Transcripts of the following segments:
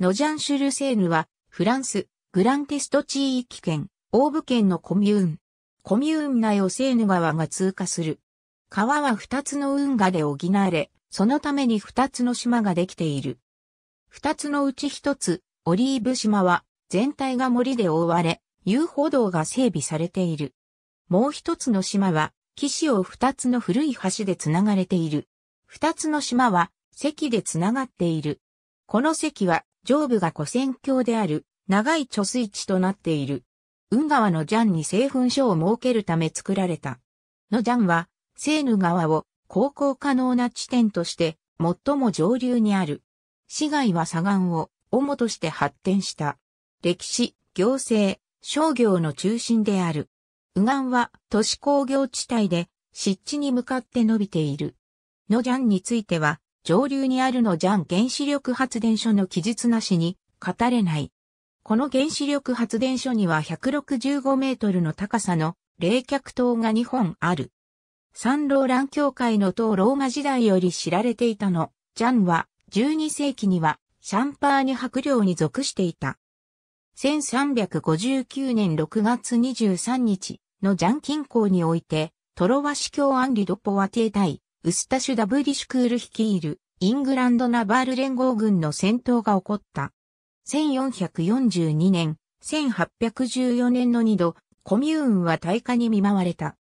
ノジャンシュルセーヌは、フランス、グランテスト地域圏、オーブ県のコミューン。コミューン内をセーヌ川が通過する。川は二つの運河で補われ、そのために二つの島ができている。二つのうち一つ、オリーブ島は、全体が森で覆われ、遊歩道が整備されている。もう一つの島は、岸を二つの古い橋でつながれている。二つの島は、堰でつながっている。この堰は、上部が古線橋である長い貯水池となっている。運川のジャンに製粉所を設けるため作られた。のジャンは、セーヌ川を航行可能な地点として、最も上流にある。市街は左岸を主として発展した。歴史、行政、商業の中心である。右岸は都市工業地帯で、湿地に向かって伸びている。のジャンについては、上流にあるのジャン原子力発電所の記述なしに語れない。この原子力発電所には165メートルの高さの冷却塔が2本ある。三老蘭教会の塔ローマ時代より知られていたの、ジャンは12世紀にはシャンパーニュ白領に属していた。1359年6月23日のジャン近郊において、トロワ市教アンリドポワティ対ウスタシュ・ダブリシュクール率いるイングランドナバール連合軍の戦闘が起こった。1442年、1814年の2度、コミューンは大火に見舞われた。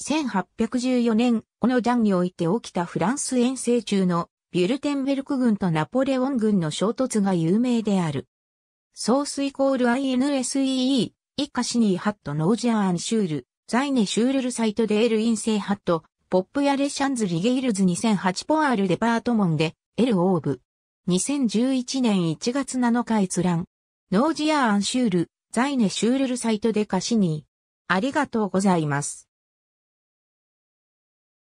1814年、この段において起きたフランス遠征中のビュルテンベルク軍とナポレオン軍の衝突が有名である。ソースイコール INSEE、イカシニーハットノージャーアンシュール、ザイネシュールルサイトデールインセイハット、ポップやレシャンズ・リゲイルズ2008ポアールデパートモンで、エル・オーブ。2011年1月7日閲覧。ノージア・アンシュール、ザイネ・シュールルサイトで貸しに。ありがとうございます。